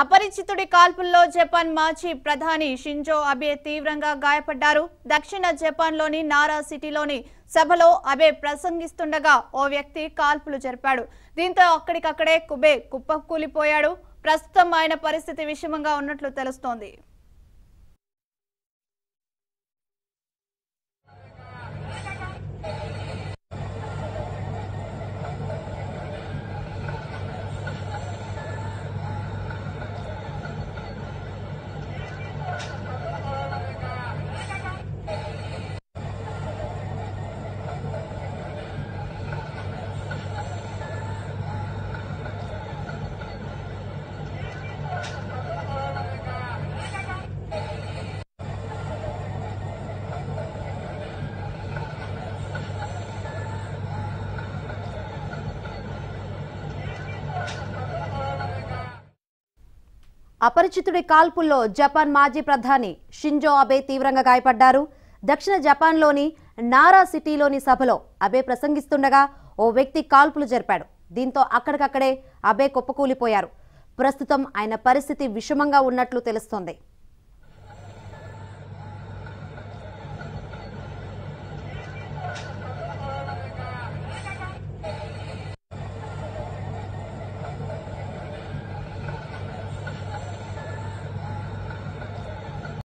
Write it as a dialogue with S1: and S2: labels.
S1: అపరిచితుడి కాల్పుల్లో జపాన్ మాజీ ప్రధాని షింజో అబే తీవ్రంగా గాయపడ్డారు దక్షిణ జపాన్లోని నారా సిటీలోని సభలో అబే ప్రసంగిస్తుండగా ఓ వ్యక్తి కాల్పులు జరిపాడు దీంతో అక్కడికక్కడే కుబే కుప్పకూలిపోయాడు ప్రస్తుతం ఆయన పరిస్థితి విషమంగా ఉన్నట్లు తెలుస్తోంది
S2: అపరిచితుడి కాల్పుల్లో జపాన్ మాజీ ప్రధాని షింజో అబే తీవ్రంగా గాయపడ్డారు దక్షిణ జపాన్లోని నారా సిటీలోని సభలో అబే ప్రసంగిస్తుండగా ఓ వ్యక్తి కాల్పులు జరిపాడు దీంతో అక్కడికక్కడే అబే కుప్పకూలిపోయారు ప్రస్తుతం ఆయన పరిస్థితి విషమంగా ఉన్నట్లు తెలుస్తోంది